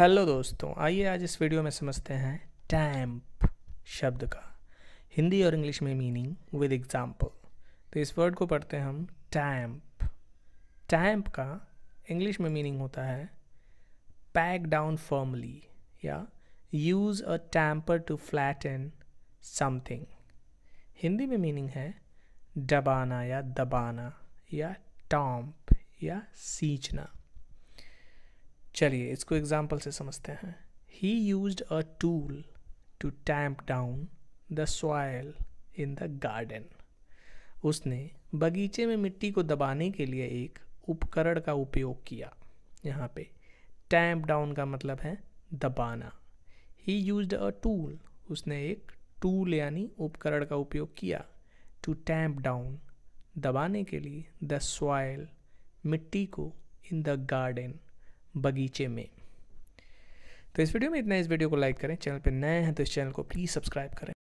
hello दोस्तों आइए आज इस वीडियो में समझते हैं टैम्प शब्द का हिंदी और इंग्लिश में मीनिंग विद एग्जाम्पल तो इस वर्ड को पढ़ते हैं हम टैम्प टैम्प का इंग्लिश में मीनिंग होता है pack down firmly or use a tamper to flatten something Hindi में मीनिंग है डबाना या दबाना या टॉम्प या सींचना चलिए इसको एग्जाम्पल से समझते हैं he use a tool to tamp down the soil in the garden उसने बगीचे में मिट्टी को दबाने के लिए एक उपकरण का उपयोग किया यहाँ पे टैम्प डाउन का मतलब है दबाना ही यूज अ टूल उसने एक टूल यानी उपकरण का उपयोग किया टू टैम्प डाउन दबाने के लिए द सॉयल मिट्टी को इन द गार्डन बगीचे में तो इस वीडियो में इतना इस वीडियो को लाइक करें चैनल पर नए हैं तो इस चैनल को प्लीज़ सब्सक्राइब करें